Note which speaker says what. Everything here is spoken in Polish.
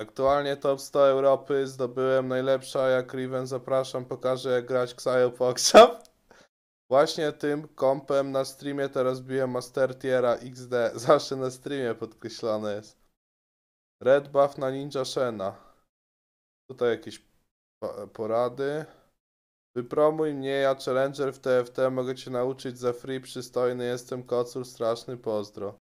Speaker 1: Aktualnie top 100 Europy zdobyłem najlepsza, jak Riven zapraszam, pokażę jak grać Xayo Foxa. Właśnie tym kompem na streamie teraz biłem Master Tiera XD. Zawsze na streamie podkreślane jest. Red buff na Ninja Shena. Tutaj jakieś porady. Wypromuj mnie, ja Challenger w TFT, mogę cię nauczyć za free, przystojny jestem, kocur, straszny, pozdro.